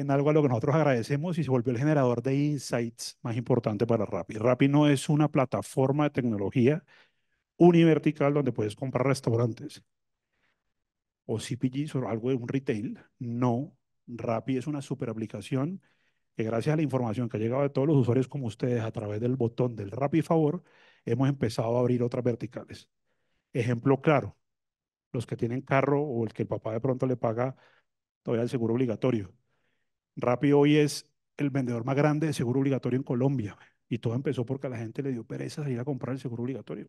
en algo a lo que nosotros agradecemos y se volvió el generador de insights más importante para Rappi. Rappi no es una plataforma de tecnología univertical donde puedes comprar restaurantes o CPGs o algo de un retail. No, Rappi es una super aplicación que gracias a la información que ha llegado de todos los usuarios como ustedes a través del botón del Rappi Favor, hemos empezado a abrir otras verticales. Ejemplo claro, los que tienen carro o el que el papá de pronto le paga todavía el seguro obligatorio. Rappi hoy es el vendedor más grande de seguro obligatorio en Colombia. Y todo empezó porque a la gente le dio pereza salir ir a comprar el seguro obligatorio.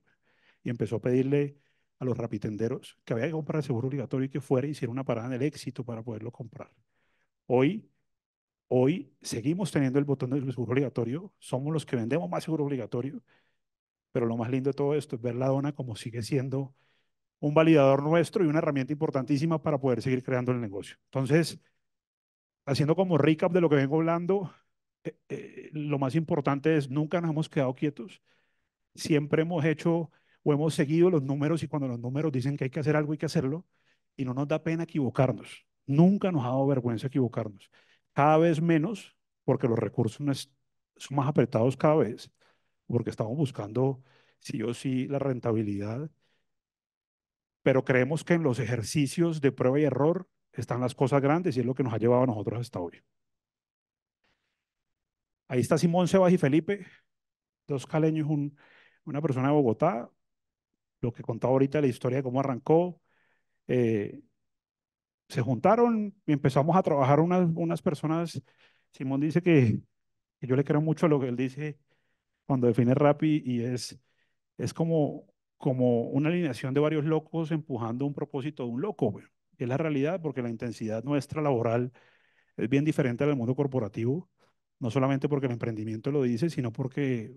Y empezó a pedirle a los rapitenderos que había que comprar el seguro obligatorio y que fuera y hiciera una parada en el éxito para poderlo comprar. Hoy, hoy seguimos teniendo el botón del seguro obligatorio, somos los que vendemos más seguro obligatorio, pero lo más lindo de todo esto es ver la dona como sigue siendo un validador nuestro y una herramienta importantísima para poder seguir creando el negocio. Entonces, haciendo como recap de lo que vengo hablando, eh, eh, lo más importante es nunca nos hemos quedado quietos, siempre hemos hecho o hemos seguido los números y cuando los números dicen que hay que hacer algo hay que hacerlo y no nos da pena equivocarnos, nunca nos ha dado vergüenza equivocarnos, cada vez menos porque los recursos son más apretados cada vez, porque estamos buscando sí o sí la rentabilidad, pero creemos que en los ejercicios de prueba y error están las cosas grandes y es lo que nos ha llevado a nosotros hasta hoy. Ahí está Simón Sebas y Felipe, dos caleños, una persona de Bogotá, lo que contaba ahorita la historia de cómo arrancó. Eh, se juntaron y empezamos a trabajar unas, unas personas. Simón dice que, yo le creo mucho a lo que él dice cuando define Rappi y es, es como, como una alineación de varios locos empujando un propósito de un loco es la realidad porque la intensidad nuestra laboral es bien diferente al mundo corporativo, no solamente porque el emprendimiento lo dice, sino porque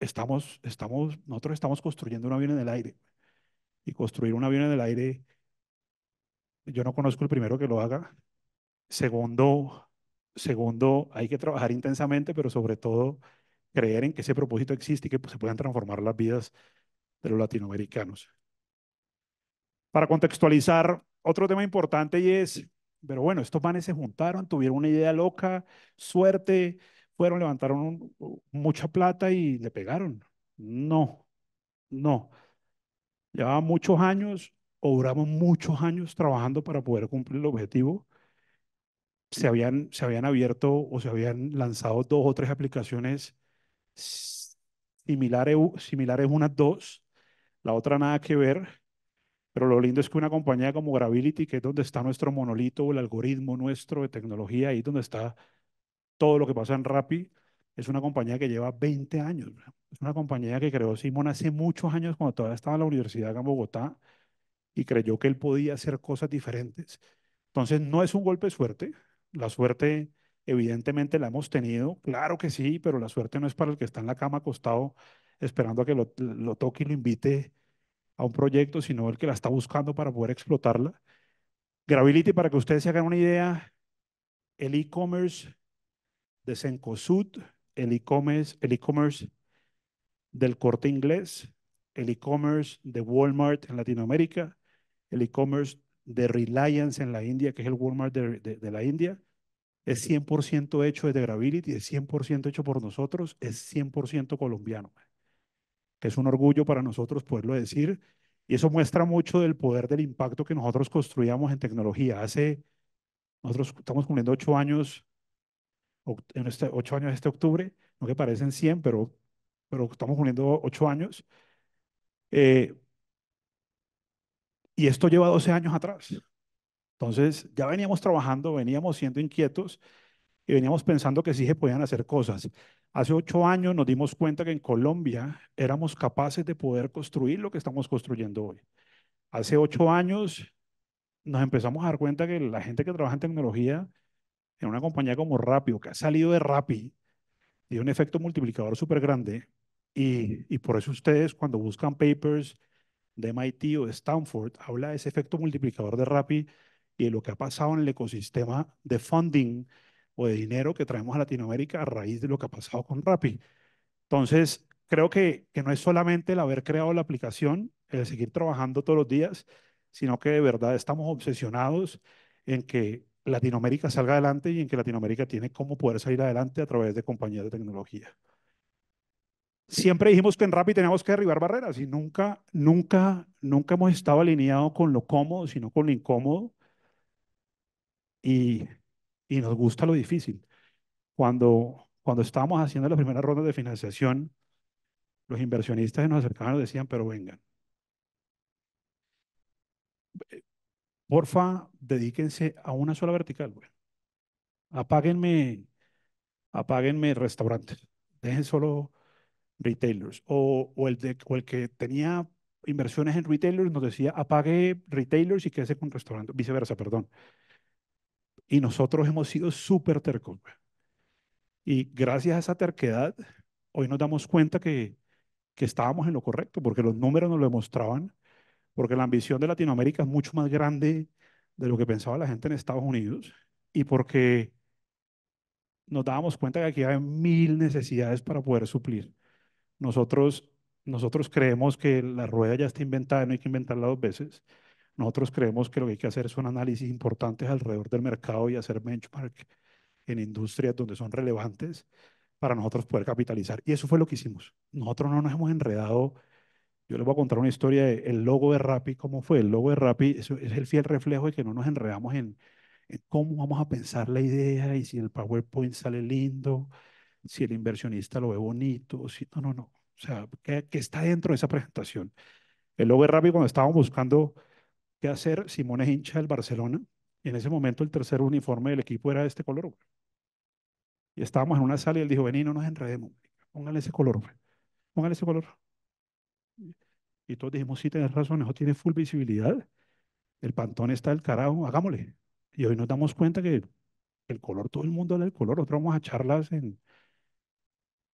estamos, estamos, nosotros estamos construyendo un avión en el aire. Y construir un avión en el aire, yo no conozco el primero que lo haga. Segundo, segundo hay que trabajar intensamente, pero sobre todo creer en que ese propósito existe y que pues, se puedan transformar las vidas de los latinoamericanos. Para contextualizar otro tema importante y es, pero bueno, estos panes se juntaron, tuvieron una idea loca, suerte, fueron, levantaron mucha plata y le pegaron. No, no. Llevaba muchos años, obramos muchos años trabajando para poder cumplir el objetivo. Se habían, se habían abierto o se habían lanzado dos o tres aplicaciones similares, similares unas dos, la otra nada que ver, pero lo lindo es que una compañía como Gravity, que es donde está nuestro monolito, el algoritmo nuestro de tecnología, ahí donde está todo lo que pasa en Rappi, es una compañía que lleva 20 años. Es una compañía que creó Simón hace muchos años cuando todavía estaba en la universidad de Bogotá y creyó que él podía hacer cosas diferentes. Entonces, no es un golpe de suerte. La suerte, evidentemente, la hemos tenido, claro que sí, pero la suerte no es para el que está en la cama acostado esperando a que lo toque y lo invite a un proyecto, sino el que la está buscando para poder explotarla. Gravity, para que ustedes se hagan una idea, el e-commerce de Sencosud, el e-commerce e del corte inglés, el e-commerce de Walmart en Latinoamérica, el e-commerce de Reliance en la India, que es el Walmart de, de la India, es 100% hecho desde Gravity, es 100% hecho por nosotros, es 100% colombiano que es un orgullo para nosotros poderlo decir, y eso muestra mucho del poder del impacto que nosotros construíamos en tecnología. Hace, nosotros estamos cumpliendo ocho años, en este, ocho años este octubre, no que parecen cien, pero, pero estamos cumpliendo ocho años. Eh, y esto lleva 12 años atrás. Entonces, ya veníamos trabajando, veníamos siendo inquietos y veníamos pensando que sí se podían hacer cosas. Hace ocho años nos dimos cuenta que en Colombia éramos capaces de poder construir lo que estamos construyendo hoy. Hace ocho años nos empezamos a dar cuenta que la gente que trabaja en tecnología, en una compañía como Rappi, o que ha salido de Rappi, dio un efecto multiplicador súper grande. Y, y por eso ustedes cuando buscan papers de MIT o de Stanford, habla de ese efecto multiplicador de Rappi y de lo que ha pasado en el ecosistema de funding o de dinero que traemos a Latinoamérica a raíz de lo que ha pasado con Rappi. Entonces, creo que, que no es solamente el haber creado la aplicación, el seguir trabajando todos los días, sino que de verdad estamos obsesionados en que Latinoamérica salga adelante y en que Latinoamérica tiene cómo poder salir adelante a través de compañías de tecnología. Siempre dijimos que en Rappi teníamos que derribar barreras y nunca, nunca, nunca hemos estado alineados con lo cómodo, sino con lo incómodo. Y y nos gusta lo difícil. Cuando, cuando estábamos haciendo las primeras rondas de financiación, los inversionistas nos acercaban nos decían, pero vengan. Eh, porfa, dedíquense a una sola vertical. Apáguenme, apáguenme restaurantes. Dejen solo retailers. O, el de, o el que tenía inversiones en retailers nos decía, apague retailers y quédese con restaurantes. Viceversa, perdón. Y nosotros hemos sido súper tercos. Y gracias a esa terquedad, hoy nos damos cuenta que, estábamos en lo correcto, porque los números nos lo demostraban, porque la ambición de Latinoamérica es mucho más grande de lo que pensaba la gente en Estados Unidos, y porque nos dábamos cuenta que aquí hay mil necesidades para poder suplir. Nosotros, nosotros creemos que la rueda ya está inventada, no hay que inventarla dos veces. Nosotros creemos que lo que hay que hacer son análisis importantes alrededor del mercado y hacer benchmark en industrias donde son relevantes para nosotros poder capitalizar. Y eso fue lo que hicimos. Nosotros no nos hemos enredado. Yo les voy a contar una historia del logo de Rappi, cómo fue. El logo de Rappi eso es el fiel reflejo de que no nos enredamos en, cómo vamos a pensar la idea y si el PowerPoint sale lindo, si el inversionista lo ve bonito, si no, no, no. O sea, ¿qué, qué está dentro de esa presentación? El logo de Rappi cuando estábamos buscando que hacer Simón es hincha del Barcelona. Y en ese momento el tercer uniforme del equipo era de este color. Y estábamos en una sala y él dijo, vení, no nos enredemos. Póngale ese color, güey. Póngale ese color. Y todos dijimos, sí, tenés razón, eso tiene full visibilidad. El pantón está del carajo, hagámosle. Y hoy nos damos cuenta que el color, todo el mundo da el color. Nosotros vamos a charlas en,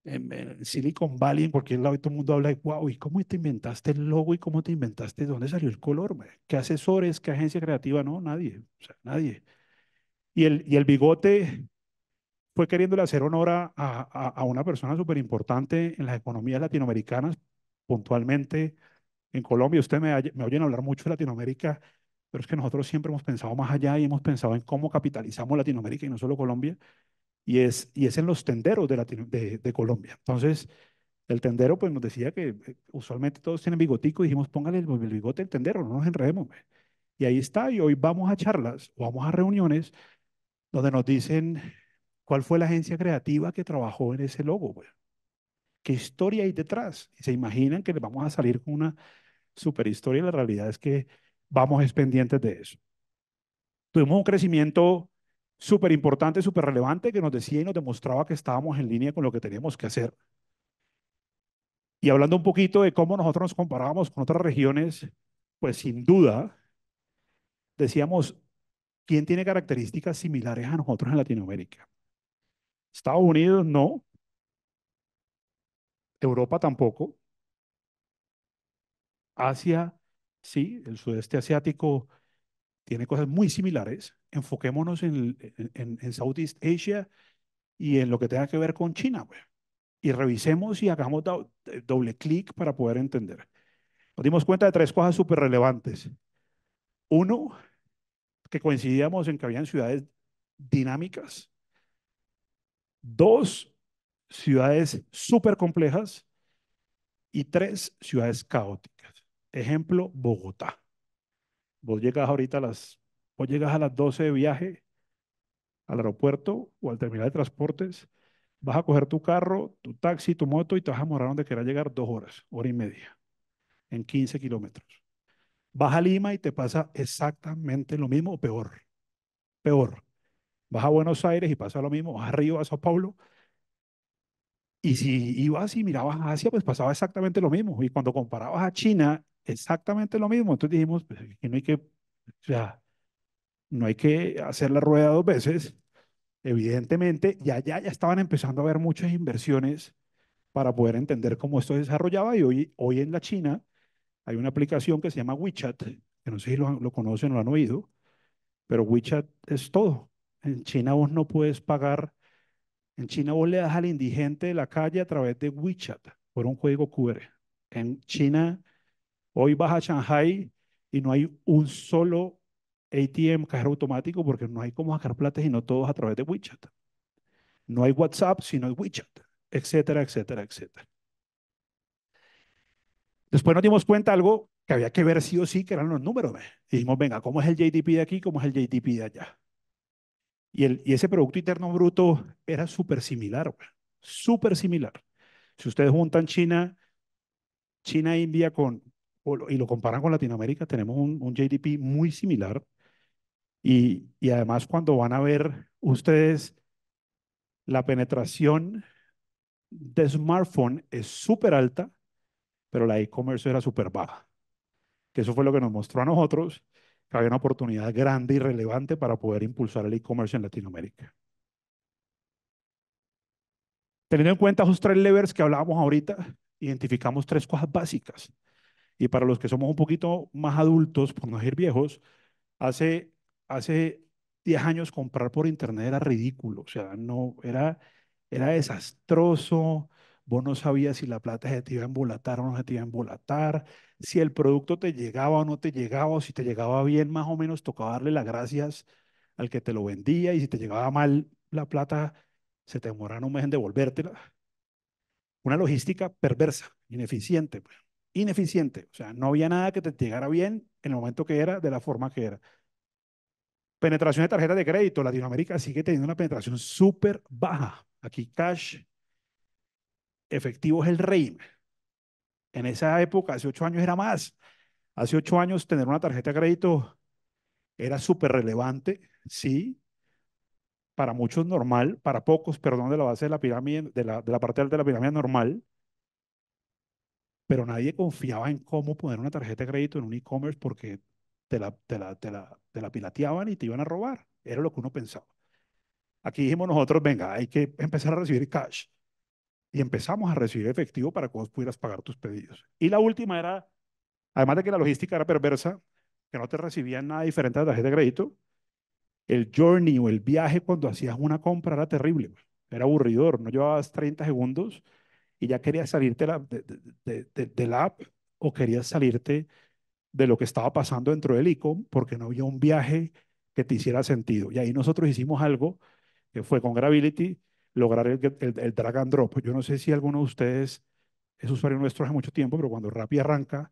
en, Silicon Valley, en cualquier lado, y todo el mundo habla de, wow, ¿y cómo te inventaste el logo y cómo te inventaste, dónde salió el color? ¿Qué asesores, qué agencia creativa? No, nadie, o sea, nadie. Y el, y el bigote fue queriéndole hacer honor a, a, una persona súper importante en las economías latinoamericanas, puntualmente en Colombia. Usted me, me oyen hablar mucho de Latinoamérica, pero es que nosotros siempre hemos pensado más allá y hemos pensado en cómo capitalizamos Latinoamérica y no solo Colombia y es, y es en los tenderos de, de, Colombia. Entonces, el tendero pues nos decía que eh, usualmente todos tienen bigotico y dijimos, póngale el, bigote al tendero, no nos enredemos. Pues". Y ahí está, y hoy vamos a charlas o vamos a reuniones donde nos dicen cuál fue la agencia creativa que trabajó en ese logo, pues. ¿Qué historia hay detrás? Y se imaginan que le vamos a salir con una super historia y la realidad es que vamos pendientes de eso. Tuvimos un crecimiento súper importante, súper relevante, que nos decía y nos demostraba que estábamos en línea con lo que teníamos que hacer. Y hablando un poquito de cómo nosotros nos comparábamos con otras regiones, pues sin duda decíamos, ¿quién tiene características similares a nosotros en Latinoamérica? Estados Unidos no, Europa tampoco, Asia sí, el sudeste asiático tiene cosas muy similares, enfoquémonos en, en, Southeast Asia y en lo que tenga que ver con China, pues. Y revisemos y hagamos eh, doble clic para poder entender. Nos dimos cuenta de tres cosas súper relevantes. Uno, que coincidíamos en que habían ciudades dinámicas. Dos, ciudades súper complejas. Y tres, ciudades caóticas. Ejemplo, Bogotá. Vos llegas ahorita a las llegas a las 12 de viaje al aeropuerto o al terminal de transportes, vas a coger tu carro, tu taxi, tu moto y te vas a morar donde quieras llegar dos horas, hora y media, en 15 kilómetros. Vas a Lima y te pasa exactamente lo mismo o peor. Peor. Vas a Buenos Aires y pasa lo mismo, vas a Río, a Sao Paulo. Y si ibas y mirabas a Asia, pues pasaba exactamente lo mismo. Y cuando comparabas a China, exactamente lo mismo. Entonces dijimos, pues, que no hay que, o sea, no hay que hacer la rueda dos veces. Evidentemente, ya, ya, ya estaban empezando a haber muchas inversiones para poder entender cómo esto se desarrollaba y hoy, hoy en la China hay una aplicación que se llama WeChat, que no sé si lo, conocen o lo han oído, pero WeChat es todo. En China vos no puedes pagar, en China vos le das al indigente de la calle a través de WeChat por un código QR. En China, hoy vas a Shanghai y no hay un solo ATM, cajero automático, porque no hay cómo sacar plata, no todos a través de WeChat. No hay WhatsApp, sino hay WeChat, etcétera, etcétera, etcétera. Después nos dimos cuenta de algo que había que ver sí o sí, que eran los números. dijimos, venga, ¿cómo es el JDP de aquí? ¿Cómo es el JDP de allá? Y, el, y ese Producto Interno Bruto era súper similar, súper similar. Si ustedes juntan China, China, e India con, y lo comparan con Latinoamérica, tenemos un, un JDP muy similar. Y, además cuando van a ver ustedes la penetración de smartphone es súper alta, pero la e-commerce era súper baja. Que eso fue lo que nos mostró a nosotros que había una oportunidad grande y relevante para poder impulsar el e-commerce en Latinoamérica. Teniendo en cuenta esos tres levers que hablábamos ahorita, identificamos tres cosas básicas. Y para los que somos un poquito más adultos, por no decir viejos, hace hace 10 años comprar por internet era ridículo, o sea, no, era, era desastroso, vos no sabías si la plata se te iba a embolatar o no se te iba a embolatar, si el producto te llegaba o no te llegaba, o si te llegaba bien, más o menos tocaba darle las gracias al que te lo vendía, y si te llegaba mal la plata, se te demoraba un mes en devolvértela. Una logística perversa, ineficiente, pues. ineficiente, o sea, no había nada que te llegara bien en el momento que era, de la forma que era. Penetración de tarjetas de crédito. Latinoamérica sigue teniendo una penetración súper baja. Aquí cash efectivo es el rey. En esa época, hace ocho años era más. Hace ocho años tener una tarjeta de crédito era súper relevante, sí. Para muchos normal, para pocos, perdón, de la base de la pirámide, de la, de la parte de la pirámide normal. Pero nadie confiaba en cómo poner una tarjeta de crédito en un e-commerce porque te la, te la, te te y te iban a robar. Era lo que uno pensaba. Aquí dijimos nosotros, venga, hay que empezar a recibir cash. Y empezamos a recibir efectivo para que vos pudieras pagar tus pedidos. Y la última era, además de que la logística era perversa, que no te recibían nada diferente a la tarjeta de crédito, el journey o el viaje cuando hacías una compra era terrible. Era aburridor, no llevabas 30 segundos y ya querías salirte de, de la app o querías salirte de lo que estaba pasando dentro del icon porque no había un viaje que te hiciera sentido. Y ahí nosotros hicimos algo que fue con Gravity lograr el, drag and drop. Yo no sé si alguno de ustedes es usuario nuestro hace mucho tiempo, pero cuando Rappi arranca,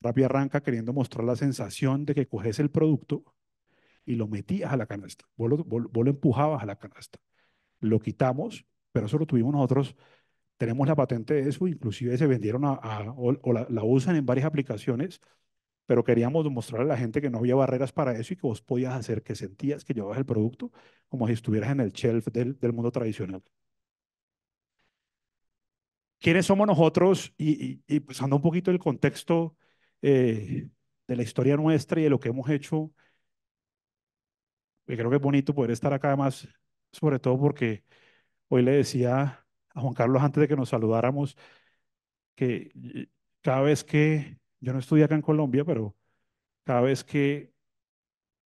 Rappi arranca queriendo mostrar la sensación de que coges el producto y lo metías a la canasta, vos lo, empujabas a la canasta. Lo quitamos, pero eso lo tuvimos nosotros, tenemos la patente de eso, inclusive se vendieron a, o, la usan en varias aplicaciones pero queríamos mostrarle a la gente que no había barreras para eso y que vos podías hacer que sentías que llevabas el producto como si estuvieras en el shelf del, del mundo tradicional. ¿Quiénes somos nosotros? Y, y, pues, un poquito el contexto eh, de la historia nuestra y de lo que hemos hecho, y creo que es bonito poder estar acá además, sobre todo porque hoy le decía a Juan Carlos antes de que nos saludáramos que eh, cada vez que yo no estudié acá en Colombia, pero cada vez que,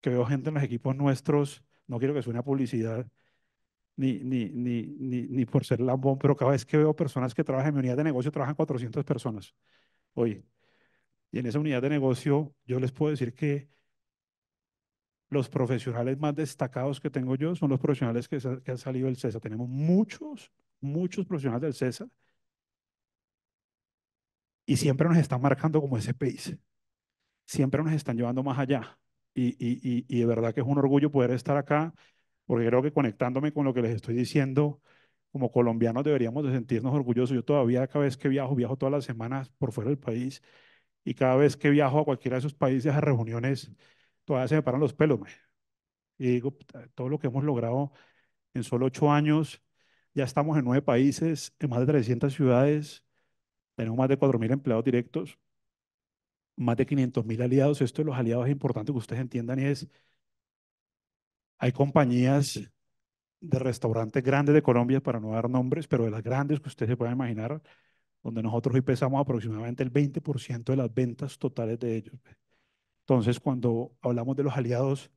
que veo gente en los equipos nuestros, no quiero que suene a publicidad, ni, ni, ni, ni, por ser lambón, pero cada vez que veo personas que trabajan en mi unidad de negocio, trabajan 400 personas. Oye, y en esa unidad de negocio, yo les puedo decir que los profesionales más destacados que tengo yo son los profesionales que, que han salido del CESA. Tenemos muchos, muchos profesionales del CESA y siempre nos están marcando como ese país. Siempre nos están llevando más allá. Y, y, de verdad que es un orgullo poder estar acá, porque creo que conectándome con lo que les estoy diciendo, como colombianos deberíamos de sentirnos orgullosos. Yo todavía cada vez que viajo, viajo todas las semanas por fuera del país, y cada vez que viajo a cualquiera de esos países a reuniones, todavía se me paran los pelos. Y digo, todo lo que hemos logrado en solo ocho años, ya estamos en nueve países, en más de 300 ciudades, tenemos más de 4.000 empleados directos, más de 500.000 aliados. Esto de los aliados es importante que ustedes entiendan y es, hay compañías de restaurantes grandes de Colombia, para no dar nombres, pero de las grandes que ustedes se puedan imaginar, donde nosotros hoy pesamos aproximadamente el 20% de las ventas totales de ellos. Entonces, cuando hablamos de los aliados,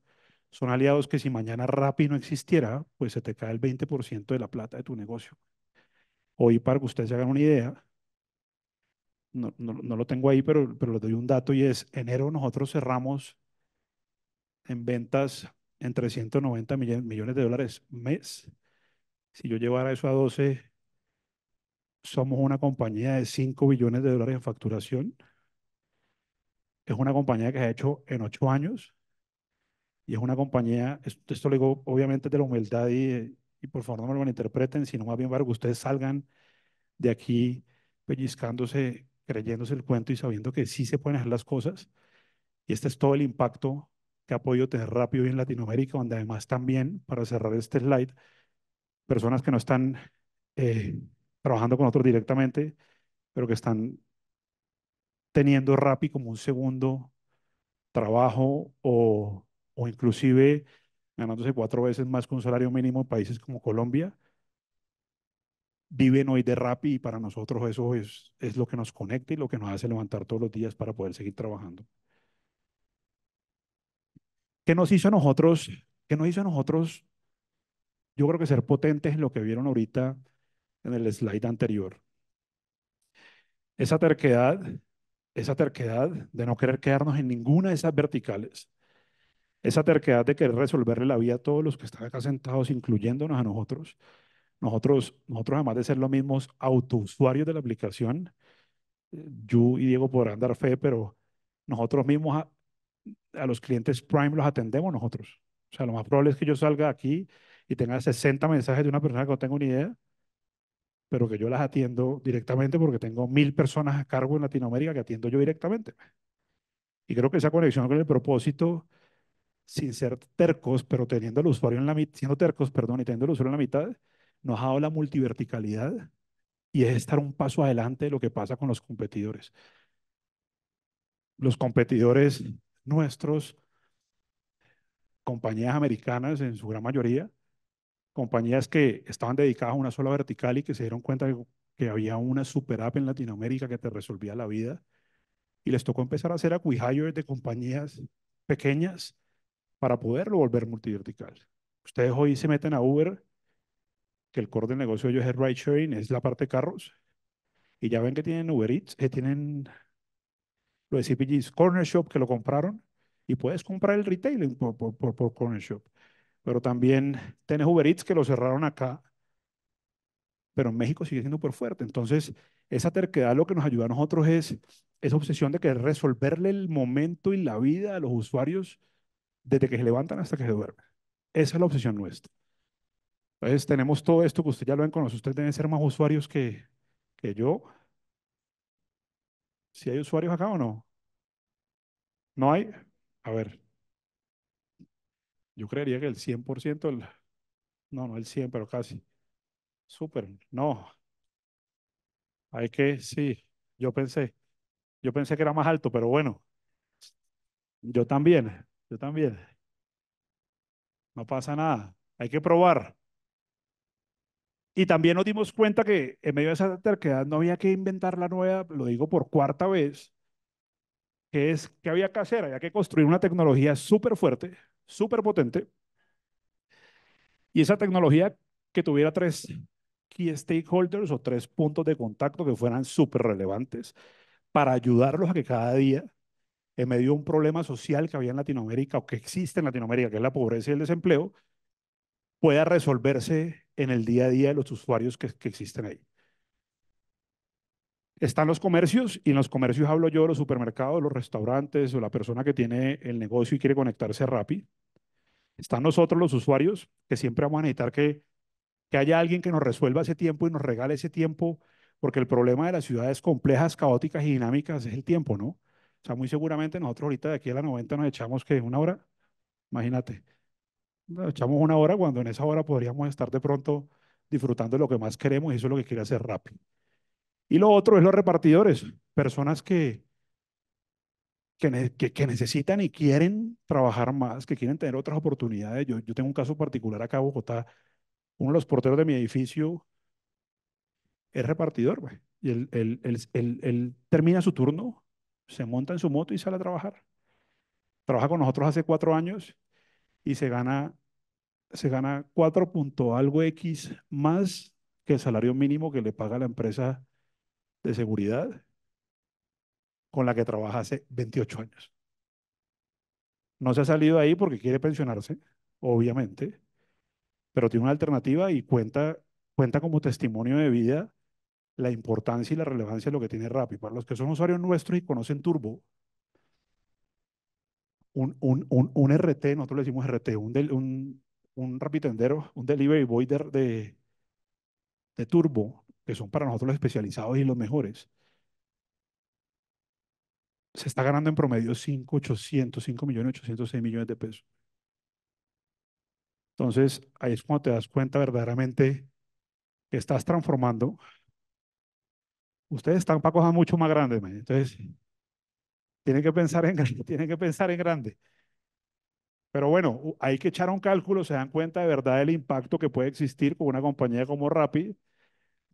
son aliados que si mañana Rappi no existiera, pues se te cae el 20% de la plata de tu negocio. Hoy, para que ustedes se hagan una idea, no, no, lo tengo ahí, pero, pero les doy un dato y es, enero nosotros cerramos en ventas en 390 millones, de dólares mes. Si yo llevara eso a 12, somos una compañía de 5 billones de dólares en facturación. Es una compañía que se ha hecho en 8 años y es una compañía, esto, le digo obviamente de la humildad y, y por favor no me lo malinterpreten, sino más bien para que ustedes salgan de aquí pellizcándose creyéndose el cuento y sabiendo que sí se pueden hacer las cosas. Y este es todo el impacto que ha podido tener rápido hoy en Latinoamérica, donde además también, para cerrar este slide, personas que no están eh, trabajando con otros directamente, pero que están teniendo Rappi como un segundo trabajo o, o inclusive ganándose cuatro veces más que un salario mínimo en países como Colombia, viven hoy de rap y para nosotros eso es, lo que nos conecta y lo que nos hace levantar todos los días para poder seguir trabajando. ¿Qué nos hizo nosotros? ¿Qué nos hizo a nosotros? Yo creo que ser potentes en lo que vieron ahorita en el slide anterior. Esa terquedad, esa terquedad de no querer quedarnos en ninguna de esas verticales. Esa terquedad de querer resolverle la vida a todos los que están acá sentados, incluyéndonos a nosotros nosotros, nosotros además de ser los mismos autousuarios de la aplicación, yo y Diego podrán dar fe, pero nosotros mismos a, los clientes Prime los atendemos nosotros. O sea, lo más probable es que yo salga aquí y tenga 60 mensajes de una persona que no tengo ni idea, pero que yo las atiendo directamente porque tengo mil personas a cargo en Latinoamérica que atiendo yo directamente. Y creo que esa conexión con el propósito, sin ser tercos, pero teniendo el usuario en la siendo tercos, perdón, y teniendo el usuario en la mitad, nos ha dado la multiverticalidad y es estar un paso adelante de lo que pasa con los competidores. Los competidores nuestros, compañías americanas en su gran mayoría, compañías que estaban dedicadas a una sola vertical y que se dieron cuenta que, había una super app en Latinoamérica que te resolvía la vida y les tocó empezar a hacer acquihires de compañías pequeñas para poderlo volver multivertical. Ustedes hoy se meten a Uber que el core del negocio de ellos es ride sharing, es la parte de carros. Y ya ven que tienen Uber Eats, que eh, tienen los CPG's Corner Shop que lo compraron. Y puedes comprar el retail por, Corner Shop. Pero también tenés Uber Eats que lo cerraron acá. Pero en México sigue siendo por fuerte. Entonces, esa terquedad lo que nos ayuda a nosotros es esa obsesión de querer resolverle el momento y la vida a los usuarios desde que se levantan hasta que se duermen. Esa es la obsesión nuestra. Entonces tenemos todo esto que ustedes ya lo ven nosotros. Ustedes deben ser más usuarios que, que yo. ¿Si hay usuarios acá o no? ¿No hay? A ver. Yo creería que el 100%, no, no el 100, pero casi. Súper, no. Hay que, sí, yo pensé. Yo pensé que era más alto, pero bueno. Yo también, yo también. No pasa nada. Hay que probar. Y también nos dimos cuenta que en medio de esa terquedad no había que inventar la nueva, lo digo por cuarta vez, que es que había que hacer, había que construir una tecnología súper fuerte, súper potente, y esa tecnología que tuviera tres key stakeholders o tres puntos de contacto que fueran súper relevantes para ayudarlos a que cada día, en medio de un problema social que había en Latinoamérica o que existe en Latinoamérica, que es la pobreza y el desempleo, pueda resolverse en el día a día de los usuarios que, existen ahí. Están los comercios, y en los comercios hablo yo, los supermercados, los restaurantes, o la persona que tiene el negocio y quiere conectarse rápido. Están nosotros, los usuarios, que siempre vamos a necesitar que, que haya alguien que nos resuelva ese tiempo y nos regale ese tiempo, porque el problema de las ciudades complejas, caóticas y dinámicas es el tiempo, ¿no? O sea, muy seguramente nosotros ahorita de aquí a la 90 nos echamos que una hora, imagínate echamos una hora cuando en esa hora podríamos estar de pronto disfrutando de lo que más queremos y eso es lo que quiere hacer rápido Y lo otro es los repartidores, personas que, que, necesitan y quieren trabajar más, que quieren tener otras oportunidades. Yo, yo tengo un caso particular acá en Bogotá, uno de los porteros de mi edificio es repartidor, Y él, él, termina su turno, se monta en su moto y sale a trabajar. Trabaja con nosotros hace cuatro años y se gana se gana 4 algo X más que el salario mínimo que le paga la empresa de seguridad con la que trabaja hace 28 años. No se ha salido ahí porque quiere pensionarse, obviamente, pero tiene una alternativa y cuenta, cuenta como testimonio de vida la importancia y la relevancia de lo que tiene Rappi. Para los que son usuarios nuestros y conocen Turbo, un, un RT, nosotros le decimos RT, un, del, un un repitendero, un delivery voider de, de, turbo, que son para nosotros los especializados y los mejores, se está ganando en promedio 5,800, 5 millones 806 millones de pesos. Entonces, ahí es cuando te das cuenta verdaderamente que estás transformando. Ustedes están para cosas mucho más grandes, entonces tienen que pensar en, tienen que pensar en grande. Pero bueno, hay que echar un cálculo, se dan cuenta de verdad del impacto que puede existir con una compañía como Rapid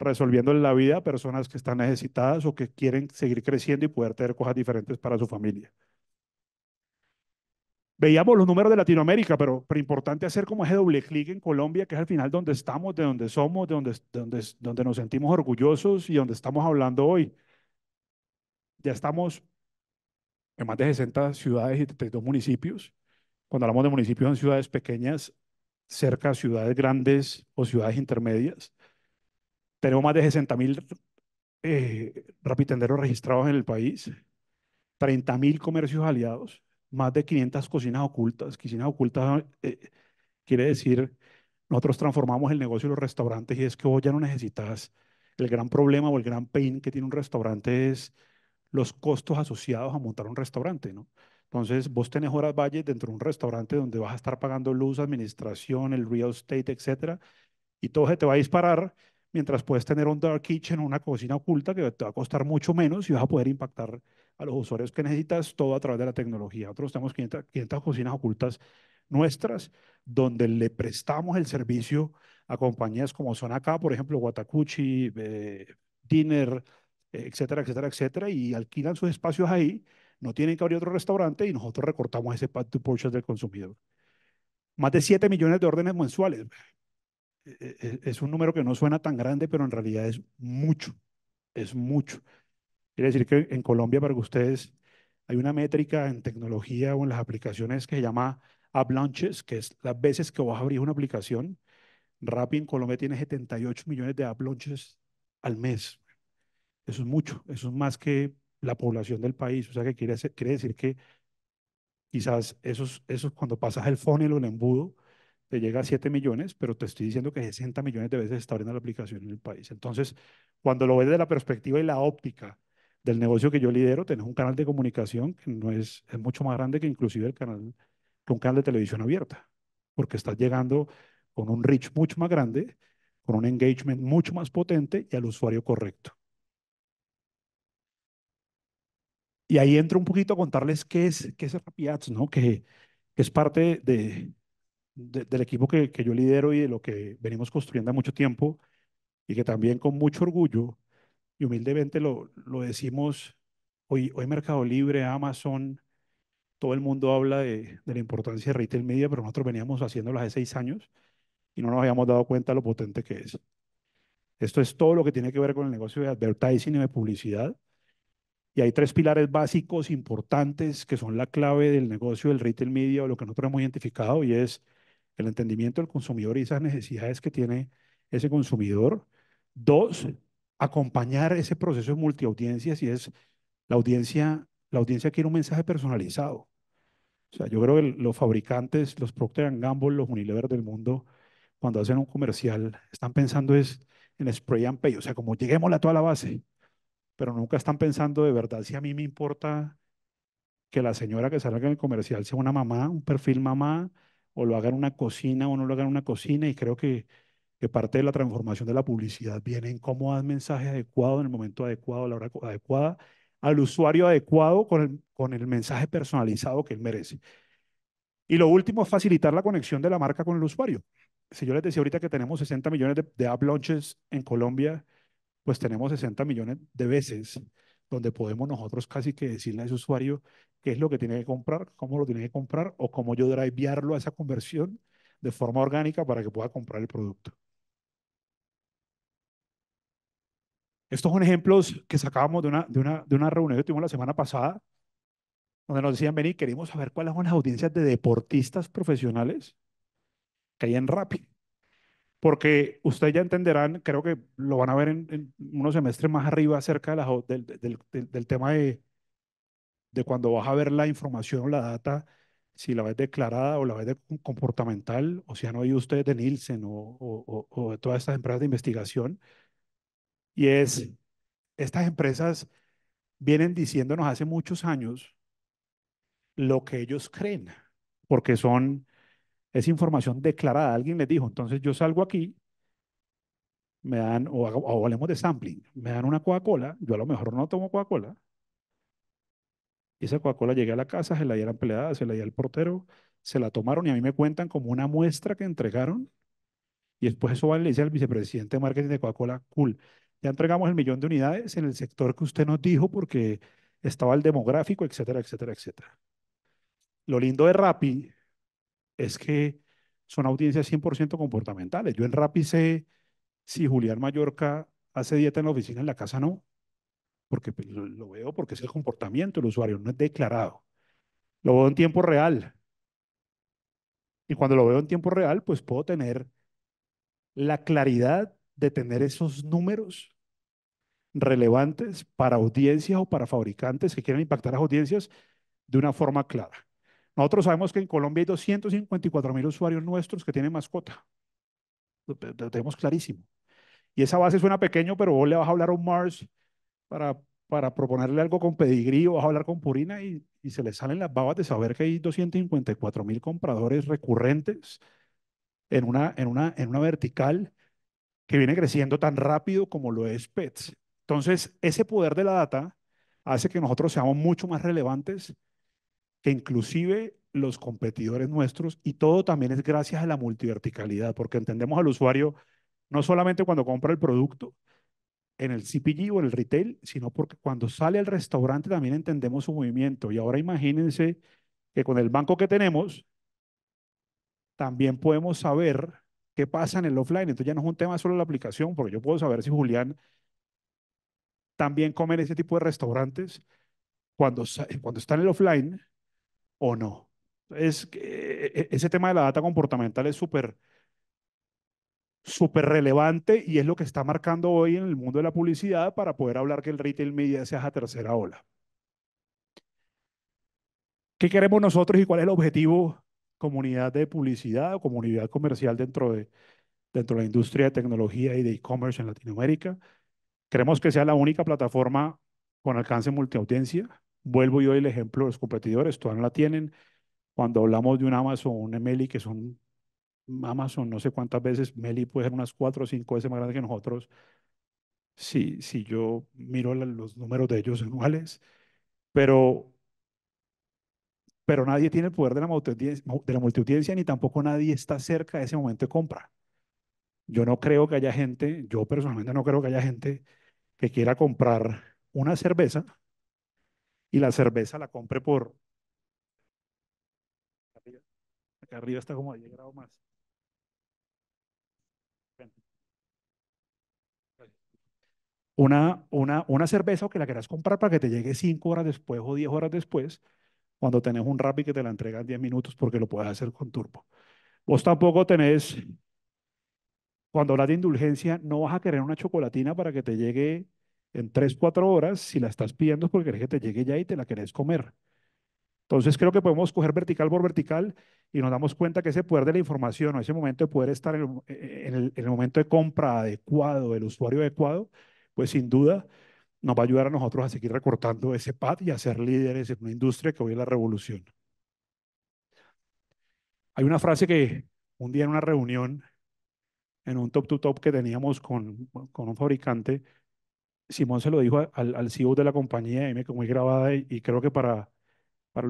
resolviendo la vida a personas que están necesitadas o que quieren seguir creciendo y poder tener cosas diferentes para su familia. Veíamos los números de Latinoamérica, pero, importante hacer como ese doble clic en Colombia, que es al final donde estamos, de donde somos, de donde, donde, donde nos sentimos orgullosos y donde estamos hablando hoy. Ya estamos en más de 60 ciudades y 32 municipios cuando hablamos de municipios en ciudades pequeñas, cerca a ciudades grandes o ciudades intermedias, tenemos más de 60 mil eh, rapitenderos registrados en el país, 30 mil comercios aliados, más de 500 cocinas ocultas. Cocinas ocultas eh, quiere decir, nosotros transformamos el negocio de los restaurantes y es que vos ya no necesitas, el gran problema o el gran pain que tiene un restaurante es los costos asociados a montar un restaurante, ¿no? Entonces, vos tenés horas valles dentro de un restaurante donde vas a estar pagando luz, administración, el real estate, etcétera, y todo se te va a disparar, mientras puedes tener un dark kitchen, una cocina oculta que te va a costar mucho menos y vas a poder impactar a los usuarios que necesitas todo a través de la tecnología. Nosotros tenemos 500, cocinas ocultas nuestras, donde le prestamos el servicio a compañías como son acá, por ejemplo, Watakuchi, eh, Dinner, eh, etcétera, etcétera, etcétera, y alquilan sus espacios ahí no tienen que abrir otro restaurante y nosotros recortamos ese path to del consumidor. Más de 7 millones de órdenes mensuales. E, e, e, es un número que no suena tan grande, pero en realidad es mucho. Es mucho. Quiere decir que en Colombia, para ustedes, hay una métrica en tecnología o en las aplicaciones que se llama app launches, que es las veces que vas a abrir una aplicación. Rappi en Colombia tiene 78 millones de app launches al mes. Eso es mucho, eso es más que la población del país. O sea que quiere, quiere decir que quizás esos, esos cuando pasas el funnel o el embudo, te llega a 7 millones, pero te estoy diciendo que 60 millones de veces está abriendo la aplicación en el país. Entonces, cuando lo ves de la perspectiva y la óptica del negocio que yo lidero, tenés un canal de comunicación que no es, es mucho más grande que inclusive el canal, que un canal de televisión abierta, porque estás llegando con un reach mucho más grande, con un engagement mucho más potente y al usuario correcto. Y ahí entro un poquito a contarles qué es, qué es ¿no? Que, es parte de, del equipo que, yo lidero y de lo que venimos construyendo mucho tiempo y que también con mucho orgullo y humildemente lo, lo decimos hoy, hoy Mercado Libre, Amazon, todo el mundo habla de, de, la importancia de retail media, pero nosotros veníamos haciéndolo hace seis años y no nos habíamos dado cuenta de lo potente que es. Esto es todo lo que tiene que ver con el negocio de advertising y de publicidad. Y hay tres pilares básicos importantes que son la clave del negocio del retail media o lo que nosotros hemos identificado y es el entendimiento del consumidor y esas necesidades que tiene ese consumidor. Dos, acompañar ese proceso de multiaudiencias y es la audiencia, la audiencia quiere un mensaje personalizado. O sea, yo creo que los fabricantes, los Procter Gamble, los Unilever del mundo, cuando hacen un comercial, están pensando es en spray and pay, o sea, como lleguemos a toda la base pero nunca están pensando de verdad si a mí me importa que la señora que salga en el comercial sea una mamá, un perfil mamá, o lo haga en una cocina o no lo haga en una cocina. Y creo que, parte de la transformación de la publicidad viene en cómo dar mensaje adecuado en el momento adecuado, a la hora adecuada, al usuario adecuado con el, con el mensaje personalizado que él merece. Y lo último es facilitar la conexión de la marca con el usuario. Si yo les decía ahorita que tenemos 60 millones de, de app launches en Colombia, pues tenemos 60 millones de veces donde podemos nosotros casi que decirle a ese usuario qué es lo que tiene que comprar, cómo lo tiene que comprar o cómo yo enviarlo a esa conversión de forma orgánica para que pueda comprar el producto. Estos son ejemplos que sacábamos de una, de una, de una reunión que tuvimos la semana pasada, donde nos decían, vení, queremos saber cuáles son las audiencias de deportistas profesionales que hay en Rappi porque ustedes ya entenderán, creo que lo van a ver en, unos semestres más arriba acerca de del, tema de, de cuando vas a ver la información o la data, si la ves declarada o la ves comportamental, o si han oído ustedes de Nielsen o, o, de todas estas empresas de investigación, y es, estas empresas vienen diciéndonos hace muchos años lo que ellos creen, porque son es información declarada. Alguien les dijo, entonces yo salgo aquí, me dan, o, hablemos de sampling, me dan una Coca-Cola, yo a lo mejor no tomo Coca-Cola. Y esa Coca-Cola llegué a la casa, se la dieron empleada, se la di al portero, se la tomaron y a mí me cuentan como una muestra que entregaron. Y después eso va le dice al vicepresidente de marketing de Coca-Cola, cool, ya entregamos el millón de unidades en el sector que usted nos dijo porque estaba el demográfico, etcétera, etcétera, etcétera. Lo lindo de Rappi es que son audiencias 100% comportamentales. Yo en Rappi sé si Julián Mallorca hace dieta en la oficina, en la casa no, porque pues, lo veo porque es el comportamiento del usuario, no es declarado. Lo veo en tiempo real. Y cuando lo veo en tiempo real, pues puedo tener la claridad de tener esos números relevantes para audiencias o para fabricantes que quieran impactar a las audiencias de una forma clara. Nosotros sabemos que en Colombia hay 254 mil usuarios nuestros que tienen mascota. Lo tenemos clarísimo. Y esa base suena pequeño, pero vos le vas a hablar a un Mars para, para proponerle algo con pedigrí o vas a hablar con Purina y, y se le salen las babas de saber que hay 254 mil compradores recurrentes en una, en, una, en una vertical que viene creciendo tan rápido como lo es Pets. Entonces, ese poder de la data hace que nosotros seamos mucho más relevantes que inclusive los competidores nuestros, y todo también es gracias a la multiverticalidad, porque entendemos al usuario no solamente cuando compra el producto en el CPG o en el retail, sino porque cuando sale al restaurante también entendemos su movimiento. Y ahora imagínense que con el banco que tenemos, también podemos saber qué pasa en el offline. Entonces ya no es un tema solo de la aplicación, porque yo puedo saber si Julián también come en ese tipo de restaurantes cuando, cuando está en el offline o no. Es, eh, eh, ese tema de la data comportamental es súper súper relevante y es lo que está marcando hoy en el mundo de la publicidad para poder hablar que el retail media sea la tercera ola. ¿Qué queremos nosotros y cuál es el objetivo comunidad de publicidad o comunidad comercial dentro de, dentro de la industria de tecnología y de e-commerce en Latinoamérica? Queremos que sea la única plataforma con alcance multiaudiencia vuelvo yo el ejemplo de los competidores, todavía no la tienen. Cuando hablamos de un Amazon, un Meli, que son Amazon no sé cuántas veces, Meli puede ser unas cuatro o cinco veces más grande que nosotros. Si, si yo miro los números de ellos anuales, pero, pero nadie tiene el poder de la, de la ni tampoco nadie está cerca de ese momento de compra. Yo no creo que haya gente, yo personalmente no creo que haya gente que quiera comprar una cerveza y la cerveza la compre por... Acá arriba está como a 10 grados más. Una, una, una cerveza o que la quieras comprar para que te llegue 5 horas después o 10 horas después, cuando tenés un y que te la entregas en 10 minutos porque lo puedes hacer con turbo. Vos tampoco tenés, cuando hablas de indulgencia, no vas a querer una chocolatina para que te llegue en tres, cuatro horas, si la estás pidiendo porque querés que te llegue ya y te la querés comer. Entonces creo que podemos coger vertical por vertical y nos damos cuenta que ese poder de la información o ese momento de poder estar en el, e-, e-, momento de compra adecuado, el usuario adecuado, pues sin duda nos va a ayudar a nosotros a seguir recortando ese pad y a ser líderes en una industria que hoy es la revolución. Hay una frase que un día en una reunión, en un top to top que teníamos con, con un fabricante, Simón se lo dijo al, CEO de la compañía y me quedó muy grabada y, creo que para, para,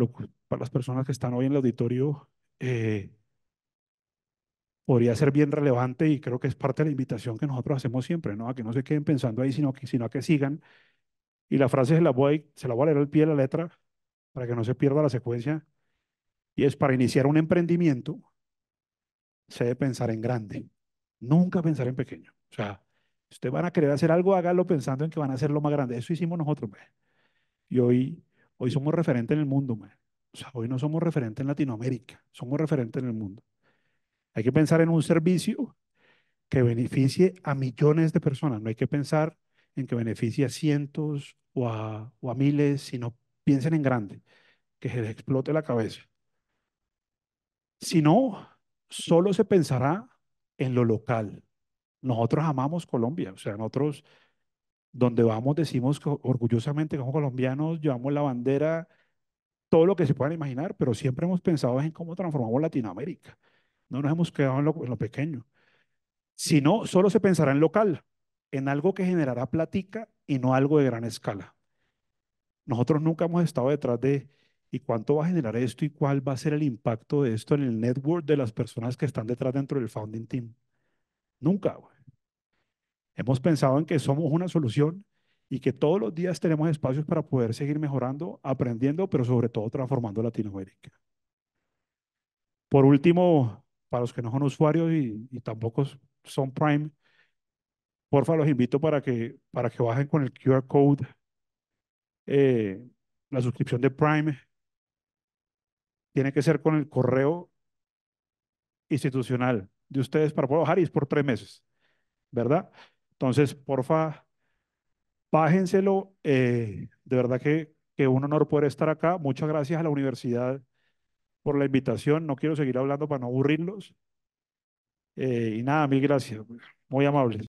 las personas que están hoy en el auditorio eh, podría ser bien relevante y creo que es parte de la invitación que nosotros hacemos siempre, ¿no? A que no se queden pensando ahí, sino, que, sino a que sigan. Y la frase se la, voy, se la voy a leer al pie de la letra para que no se pierda la secuencia. Y es, para iniciar un emprendimiento, se debe pensar en grande, nunca pensar en pequeño. O sea, si ustedes van a querer hacer algo, hágalo pensando en que van a hacerlo más grande. Eso hicimos nosotros, Y hoy, hoy somos referentes en el mundo, man. O sea, hoy no somos referentes en Latinoamérica, somos referentes en el mundo. Hay que pensar en un servicio que beneficie a millones de personas. No hay que pensar en que beneficie a cientos o a, o a miles, sino piensen en grande, que se les explote la cabeza. Si no, solo se pensará en lo local. Nosotros amamos Colombia, o sea, nosotros donde vamos decimos que orgullosamente como colombianos llevamos la bandera, todo lo que se puedan imaginar, pero siempre hemos pensado en cómo transformamos Latinoamérica. No nos hemos quedado en lo, pequeño. sino solo se pensará en local, en algo que generará platica y no algo de gran escala. Nosotros nunca hemos estado detrás de y cuánto va a generar esto y cuál va a ser el impacto de esto en el network de las personas que están detrás dentro del founding team. Nunca. Hemos pensado en que somos una solución y que todos los días tenemos espacios para poder seguir mejorando, aprendiendo, pero sobre todo transformando Latinoamérica. Por último, para los que no son usuarios y, tampoco son Prime, porfa, los invito para que, para que bajen con el QR code eh, la suscripción de Prime. Tiene que ser con el correo institucional de ustedes para poder bajar y es por tres meses, ¿verdad? Entonces, porfa, bájenselo. Eh, de verdad que, un honor poder estar acá. Muchas gracias a la universidad por la invitación. No quiero seguir hablando para no aburrirlos. Eh, y nada, mil gracias. Muy amables.